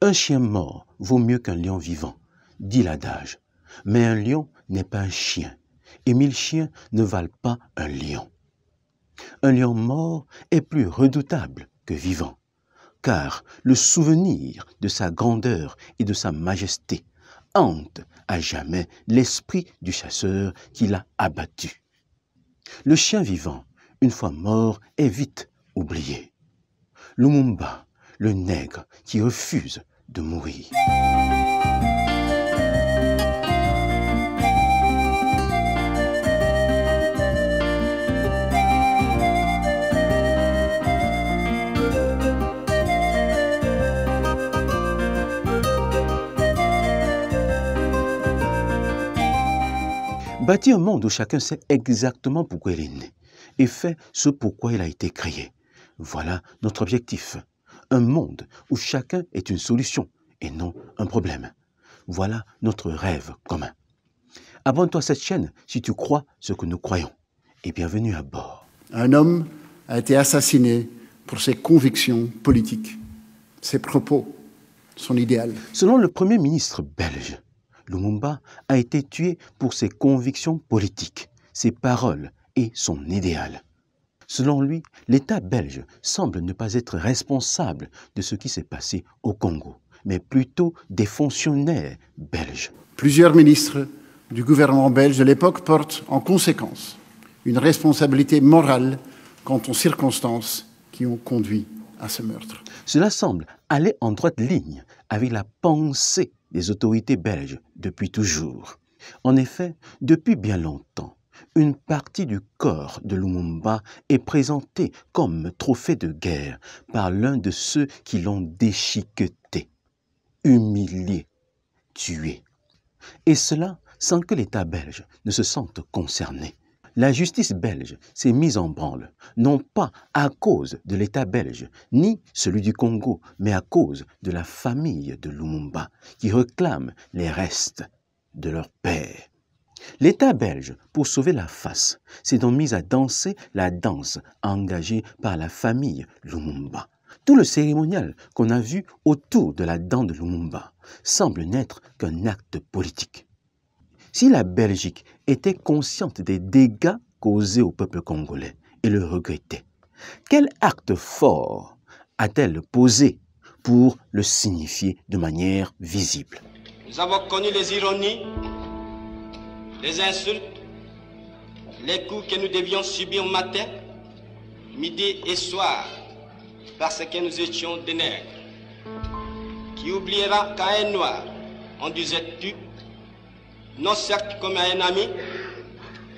Un chien mort vaut mieux qu'un lion vivant, dit l'adage. Mais un lion n'est pas un chien, et mille chiens ne valent pas un lion. Un lion mort est plus redoutable que vivant, car le souvenir de sa grandeur et de sa majesté hante à jamais l'esprit du chasseur qui l'a abattu. Le chien vivant, une fois mort, est vite oublié. Lumumba, le nègre qui refuse de mourir. Bâtir un monde où chacun sait exactement pourquoi il est né et fait ce pourquoi il a été créé. Voilà notre objectif un monde où chacun est une solution et non un problème. Voilà notre rêve commun. Abonne-toi à cette chaîne si tu crois ce que nous croyons. Et bienvenue à bord. Un homme a été assassiné pour ses convictions politiques, ses propos, son idéal. Selon le Premier ministre belge, Lumumba a été tué pour ses convictions politiques, ses paroles et son idéal. Selon lui, l'État belge semble ne pas être responsable de ce qui s'est passé au Congo, mais plutôt des fonctionnaires belges. Plusieurs ministres du gouvernement belge de l'époque portent en conséquence une responsabilité morale quant aux circonstances qui ont conduit à ce meurtre. Cela semble aller en droite ligne avec la pensée des autorités belges depuis toujours. En effet, depuis bien longtemps, une partie du corps de Lumumba est présentée comme trophée de guerre par l'un de ceux qui l'ont déchiqueté, humilié, tué. Et cela sans que l'État belge ne se sente concerné. La justice belge s'est mise en branle, non pas à cause de l'État belge, ni celui du Congo, mais à cause de la famille de Lumumba, qui réclame les restes de leur père. L'État belge, pour sauver la face, s'est donc mis à danser la danse engagée par la famille Lumumba. Tout le cérémonial qu'on a vu autour de la dent de Lumumba semble n'être qu'un acte politique. Si la Belgique était consciente des dégâts causés au peuple congolais et le regrettait, quel acte fort a-t-elle posé pour le signifier de manière visible Nous avons connu les ironies les insultes, les coups que nous devions subir matin, midi et soir, parce que nous étions des nègres. Qui oubliera qu'à un noir, on disait tu, non certes comme à un ami,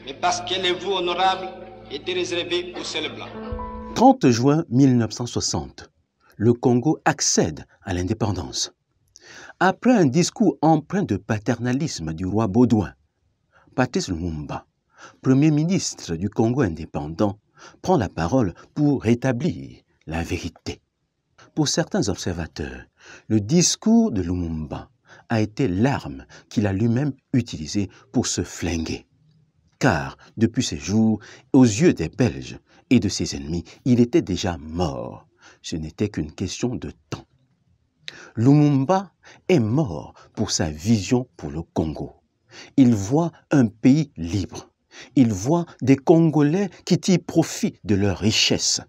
mais parce que les vous honorables étaient réservés aux seuls blancs. 30 juin 1960, le Congo accède à l'indépendance. Après un discours empreint de paternalisme du roi Baudouin, Patrice Lumumba, Premier ministre du Congo indépendant, prend la parole pour rétablir la vérité. Pour certains observateurs, le discours de Lumumba a été l'arme qu'il a lui-même utilisée pour se flinguer. Car, depuis ces jours, aux yeux des Belges et de ses ennemis, il était déjà mort. Ce n'était qu'une question de temps. Lumumba est mort pour sa vision pour le Congo. Il voit un pays libre. Il voit des Congolais qui tirent profit de leurs richesses.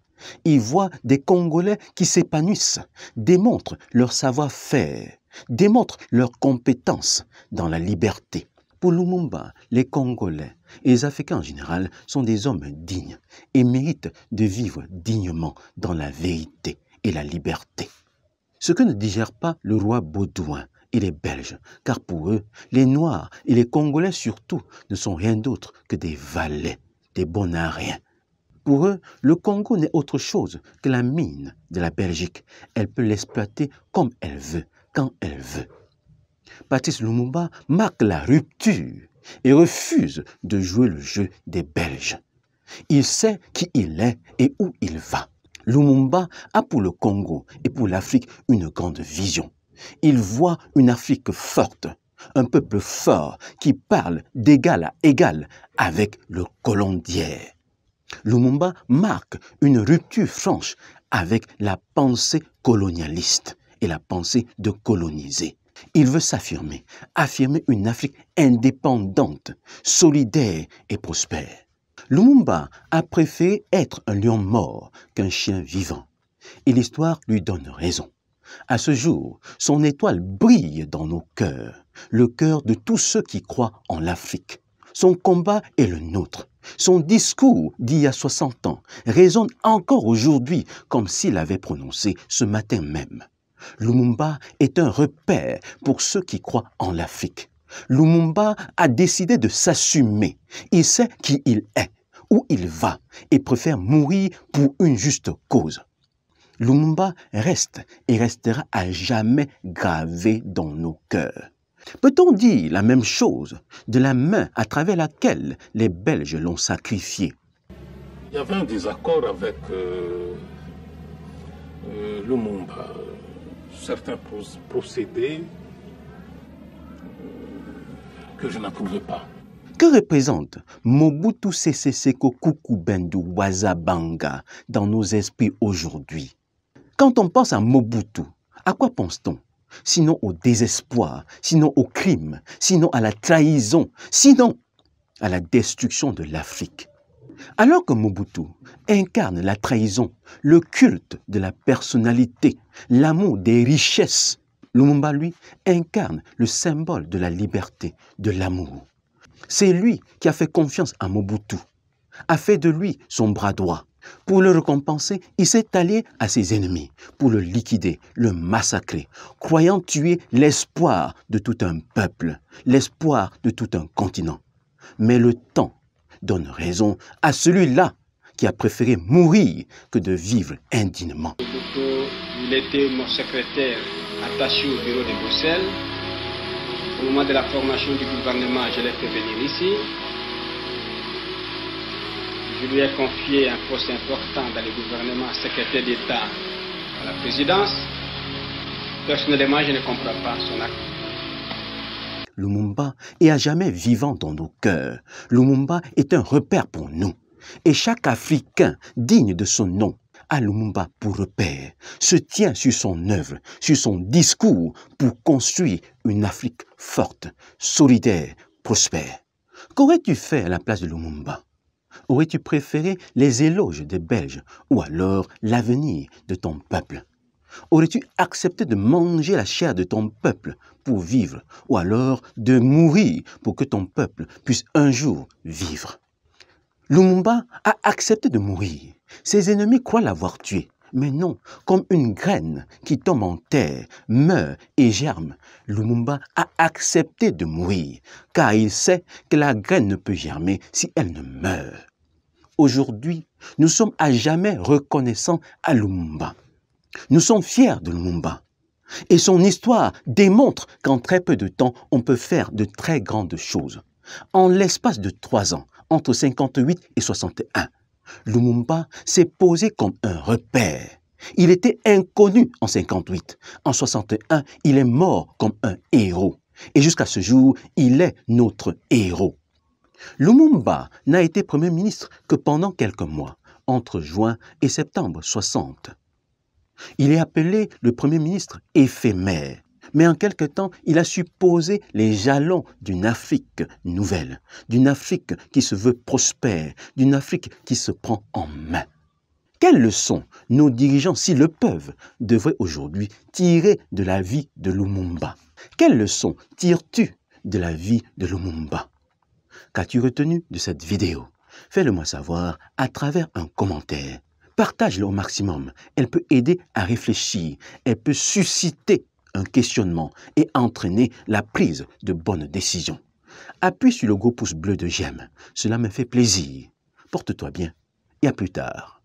Il voit des Congolais qui s'épanouissent, démontrent leur savoir-faire, démontrent leur compétence dans la liberté. Pour Lumumba, les Congolais et les Africains en général sont des hommes dignes et méritent de vivre dignement dans la vérité et la liberté. Ce que ne digère pas le roi Baudouin, il est belge, car pour eux, les Noirs et les Congolais surtout ne sont rien d'autre que des valets, des bonariens. Pour eux, le Congo n'est autre chose que la mine de la Belgique. Elle peut l'exploiter comme elle veut, quand elle veut. Patrice Lumumba marque la rupture et refuse de jouer le jeu des Belges. Il sait qui il est et où il va. Lumumba a pour le Congo et pour l'Afrique une grande vision. Il voit une Afrique forte, un peuple fort qui parle d'égal à égal avec le colon d'hier. Lumumba marque une rupture franche avec la pensée colonialiste et la pensée de coloniser. Il veut s'affirmer, affirmer une Afrique indépendante, solidaire et prospère. Lumumba a préféré être un lion mort qu'un chien vivant. Et l'histoire lui donne raison. À ce jour, son étoile brille dans nos cœurs, le cœur de tous ceux qui croient en l'Afrique. Son combat est le nôtre. Son discours d'il y a 60 ans résonne encore aujourd'hui comme s'il avait prononcé ce matin même. Lumumba est un repère pour ceux qui croient en l'Afrique. Lumumba a décidé de s'assumer. Il sait qui il est, où il va et préfère mourir pour une juste cause. Lumumba reste et restera à jamais gravé dans nos cœurs. Peut-on dire la même chose de la main à travers laquelle les Belges l'ont sacrifié Il y avait un désaccord avec euh, euh, Lumumba. Certains procédés euh, que je n'approuvais pas. Que représente Mobutu Sese Seko Kuku Wazabanga dans nos esprits aujourd'hui quand on pense à Mobutu, à quoi pense-t-on Sinon au désespoir, sinon au crime, sinon à la trahison, sinon à la destruction de l'Afrique. Alors que Mobutu incarne la trahison, le culte de la personnalité, l'amour des richesses, Lumumba, lui, incarne le symbole de la liberté, de l'amour. C'est lui qui a fait confiance à Mobutu, a fait de lui son bras droit. Pour le récompenser, il s'est allé à ses ennemis pour le liquider, le massacrer, croyant tuer l'espoir de tout un peuple, l'espoir de tout un continent. Mais le temps donne raison à celui-là qui a préféré mourir que de vivre indignement. Il était mon secrétaire au bureau de Bruxelles. Au moment de la formation du gouvernement, je l'ai fait venir ici je lui ai confié un poste important dans le gouvernement, secrétaire d'État à la présidence. Personnellement, je ne comprends pas son acte. Lumumba est à jamais vivant dans nos cœurs. Lumumba est un repère pour nous. Et chaque Africain digne de son nom a Lumumba pour repère, se tient sur son œuvre, sur son discours pour construire une Afrique forte, solidaire, prospère. Qu'aurais-tu fait à la place de Lumumba Aurais-tu préféré les éloges des Belges ou alors l'avenir de ton peuple Aurais-tu accepté de manger la chair de ton peuple pour vivre ou alors de mourir pour que ton peuple puisse un jour vivre Lumumba a accepté de mourir. Ses ennemis croient l'avoir tué. Mais non, comme une graine qui tombe en terre, meurt et germe, Lumumba a accepté de mourir, car il sait que la graine ne peut germer si elle ne meurt. Aujourd'hui, nous sommes à jamais reconnaissants à Lumumba. Nous sommes fiers de Lumumba. Et son histoire démontre qu'en très peu de temps, on peut faire de très grandes choses. En l'espace de trois ans, entre 58 et 61, Lumumba s'est posé comme un repère. Il était inconnu en 58. En 61, il est mort comme un héros. Et jusqu'à ce jour, il est notre héros. Lumumba n'a été Premier ministre que pendant quelques mois, entre juin et septembre 60. Il est appelé le Premier ministre éphémère. Mais en quelque temps, il a supposé les jalons d'une Afrique nouvelle, d'une Afrique qui se veut prospère, d'une Afrique qui se prend en main. Quelles leçons nos dirigeants, s'ils le peuvent, devraient aujourd'hui tirer de la vie de Lumumba Quelles leçons tires-tu de la vie de Lumumba Qu'as-tu retenu de cette vidéo Fais-le-moi savoir à travers un commentaire. Partage-le au maximum. Elle peut aider à réfléchir. Elle peut susciter un questionnement et entraîner la prise de bonnes décisions. Appuie sur le gros pouce bleu de j'aime. Cela me fait plaisir. Porte-toi bien et à plus tard.